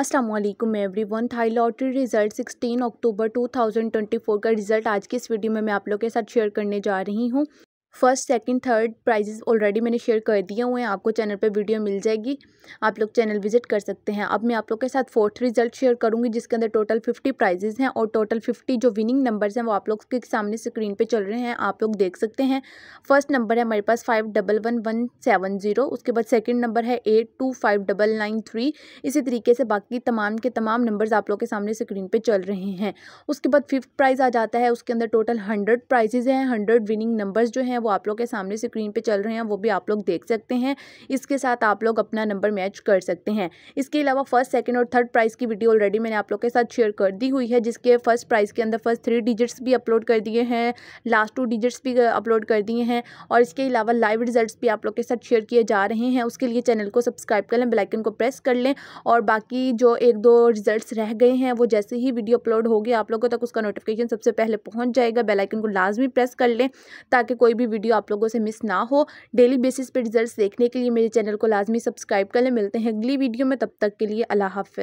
Aslam everyone Thai lottery result 16 October 2024 का result आज की इस वीडियो में मैं आप लोगों के साथ शेयर करने जा रही हूँ first second third prizes already मैंने शेयर कर दिए हुए हैं आपको चैनल पे वीडियो मिल जाएगी आप लोग चैनल विजिट कर सकते हैं अब मैं आप लोग के साथ फोर्थ रिजल्ट शेयर करूँगी जिसके अंदर टोटल फिफ्टी प्राइजेज़ हैं और टोटल फिफ्टी जो विनिंग नंबर्स हैं वो आप लोग के सामने स्क्रीन पर चल रहे हैं आप लोग देख सकते हैं फर्स्ट नंबर है हमारे पास five double one one seven zero उसके बाद सेकेंड नंबर है eight two five double nine three इसी तरीके से बाकी तमाम के तमाम नंबर्स आप लोग के सामने स्क्रीन पर चल रहे हैं उसके बाद फिफ्थ प्राइज़ आ जाता है उसके अंदर टोटल हंड्रेड प्राइजेज़ हैं हंड्रेड विनिंग नंबर्स जो हैं वो आप लोग के सामने स्क्रीन पर चल रहे हैं वो भी आप लोग देख सकते हैं इसके साथ आप लोग अपना नंबर मैच कर सकते हैं इसके अलावा फर्स्ट सेकेंड और थर्ड प्राइज़ की वीडियो ऑलरेडी मैंने आप लोग के साथ शेयर कर दी हुई है जिसके फर्स्ट प्राइज़ के अंदर फर्स्ट थ्री डिजिट्स भी अपलोड कर दिए हैं लास्ट टू डिजिट्स भी अपलोड कर दिए हैं और इसके अलावा लाइव रिजल्ट्स भी आप लोग के साथ शेयर किए जा रहे हैं उसके लिए चैनल को सब्सक्राइब कर लें बेलाइकन को प्रेस कर लें और बाकी जो एक दो रिजल्ट्स रह गए हैं वो जैसे ही वीडियो अपलोड होगी आप लोगों तक उसका नोटिफिकेशन सबसे पहले पहुंच जाएगा बेल आइकन को लाजमी प्रेस कर लें ताकि कोई भी वीडियो आप लोगों से मिस ना हो डेली बेसिस पे रिजल्ट्स देखने के लिए मेरे चैनल को लाजमी सब्सक्राइब कर लें मिलते हैं अगली वीडियो में तब तक के लिए अल्लाह हाफ